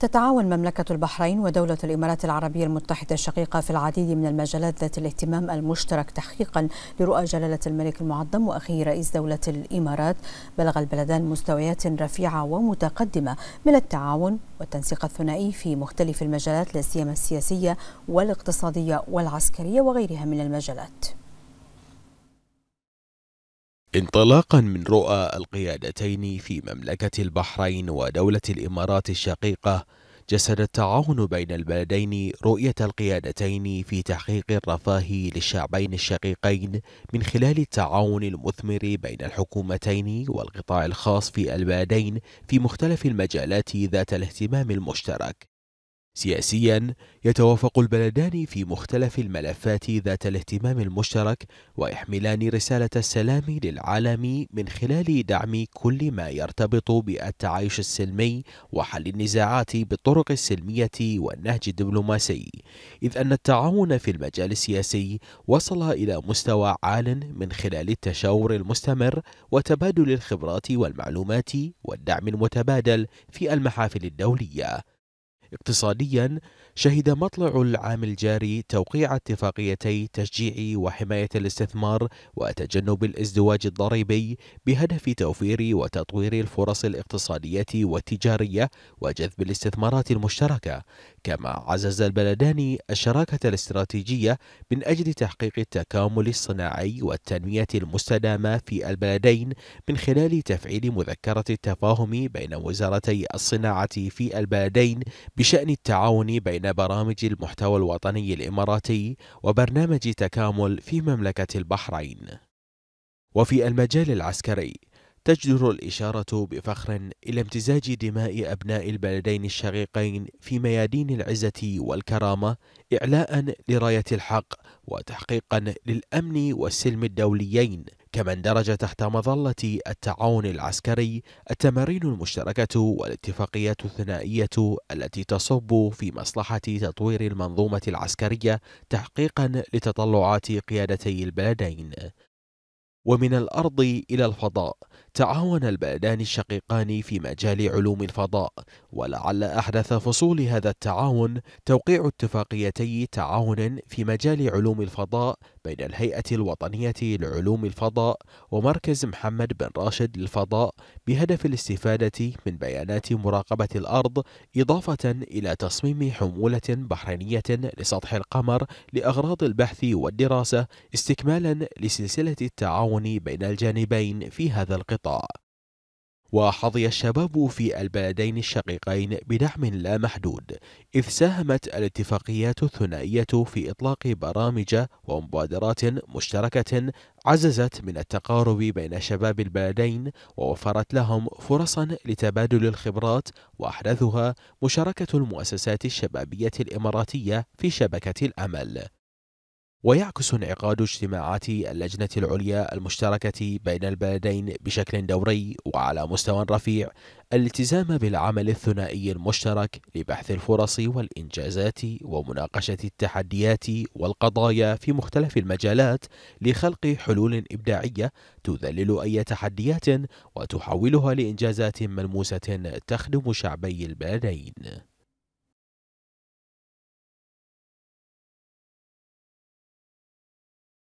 تتعاون مملكة البحرين ودولة الإمارات العربية المتحدة الشقيقة في العديد من المجالات ذات الاهتمام المشترك تحقيقا لرؤى جلالة الملك المعظم وأخيه رئيس دولة الإمارات بلغ البلدان مستويات رفيعة ومتقدمة من التعاون والتنسيق الثنائي في مختلف المجالات لا سيما السياسية والاقتصادية والعسكرية وغيرها من المجالات انطلاقا من رؤى القيادتين في مملكة البحرين ودولة الإمارات الشقيقة جسد التعاون بين البلدين رؤية القيادتين في تحقيق الرفاه للشعبين الشقيقين من خلال التعاون المثمر بين الحكومتين والقطاع الخاص في البلدين في مختلف المجالات ذات الاهتمام المشترك سياسيا يتوافق البلدان في مختلف الملفات ذات الاهتمام المشترك ويحملان رسالة السلام للعالم من خلال دعم كل ما يرتبط بالتعايش السلمي وحل النزاعات بالطرق السلمية والنهج الدبلوماسي إذ أن التعاون في المجال السياسي وصل إلى مستوى عال من خلال التشاور المستمر وتبادل الخبرات والمعلومات والدعم المتبادل في المحافل الدولية اقتصاديا شهد مطلع العام الجاري توقيع اتفاقيتي تشجيع وحماية الاستثمار وتجنب الازدواج الضريبي بهدف توفير وتطوير الفرص الاقتصادية والتجارية وجذب الاستثمارات المشتركة، كما عزز البلدان الشراكة الاستراتيجية من أجل تحقيق التكامل الصناعي والتنمية المستدامة في البلدين من خلال تفعيل مذكرة التفاهم بين وزارتي الصناعة في البلدين بشأن التعاون بين برامج المحتوى الوطني الإماراتي وبرنامج تكامل في مملكة البحرين. وفي المجال العسكري، تجدر الإشارة بفخر إلى امتزاج دماء أبناء البلدين الشقيقين في ميادين العزة والكرامة إعلاء لراية الحق وتحقيقا للأمن والسلم الدوليين كما اندرج تحت مظلة التعاون العسكري التمارين المشتركة والاتفاقيات الثنائية التي تصب في مصلحة تطوير المنظومة العسكرية تحقيقا لتطلعات قيادتي البلدين ومن الأرض إلى الفضاء تعاون البلدان الشقيقان في مجال علوم الفضاء ولعل أحدث فصول هذا التعاون توقيع اتفاقيتي تعاون في مجال علوم الفضاء بين الهيئة الوطنية لعلوم الفضاء ومركز محمد بن راشد للفضاء بهدف الاستفادة من بيانات مراقبة الأرض إضافة إلى تصميم حمولة بحرينية لسطح القمر لأغراض البحث والدراسة استكمالا لسلسلة التعاون بين الجانبين في هذا القطاع وحظي الشباب في البلدين الشقيقين بدعم لا محدود إذ ساهمت الاتفاقيات الثنائية في إطلاق برامج ومبادرات مشتركة عززت من التقارب بين شباب البلدين ووفرت لهم فرصا لتبادل الخبرات وأحدثها مشاركة المؤسسات الشبابية الإماراتية في شبكة الأمل ويعكس انعقاد اجتماعات اللجنة العليا المشتركة بين البلدين بشكل دوري وعلى مستوى رفيع الالتزام بالعمل الثنائي المشترك لبحث الفرص والإنجازات ومناقشة التحديات والقضايا في مختلف المجالات لخلق حلول إبداعية تذلل أي تحديات وتحولها لإنجازات ملموسة تخدم شعبي البلدين